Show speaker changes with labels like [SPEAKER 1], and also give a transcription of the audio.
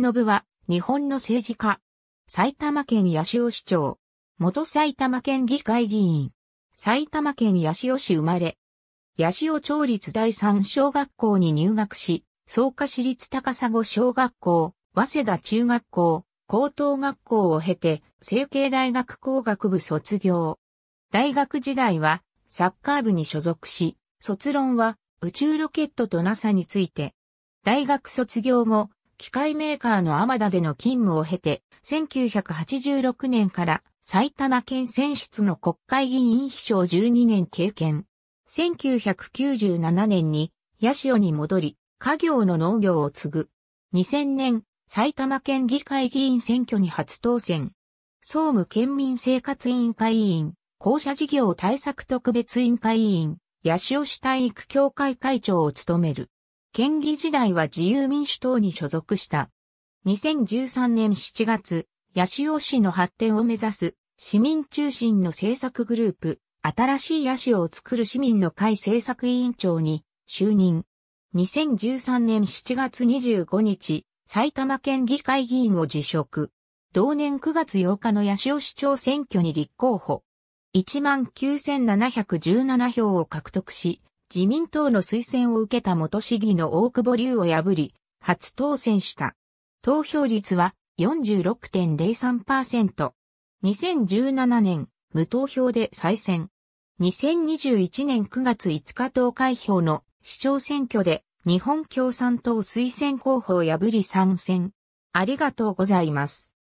[SPEAKER 1] 信は、日本の政治家。埼玉県八潮市長。元埼玉県議会議員。埼玉県八潮市生まれ。八潮町立第三小学校に入学し、草加市立高砂小学校、早稲田中学校、高等学校を経て、成形大学工学部卒業。大学時代は、サッカー部に所属し、卒論は、宇宙ロケットと NASA について。大学卒業後、機械メーカーのアマダでの勤務を経て、1986年から埼玉県選出の国会議員秘書を12年経験。1997年に、八オに戻り、家業の農業を継ぐ。2000年、埼玉県議会議員選挙に初当選。総務県民生活委員会委員、公社事業対策特別委員会委員、八オ市体育協会会長を務める。県議時代は自由民主党に所属した。2013年7月、八潮市の発展を目指す市民中心の政策グループ、新しい八潮を作る市民の会政策委員長に就任。2013年7月25日、埼玉県議会議員を辞職。同年9月8日の八潮市長選挙に立候補。19,717票を獲得し、自民党の推薦を受けた元市議の大久保龍を破り、初当選した。投票率は46.03%。2017年、無投票で再選。2021年9月5日投開票の市長選挙で日本共産党推薦候補を破り参戦。ありがとうございます。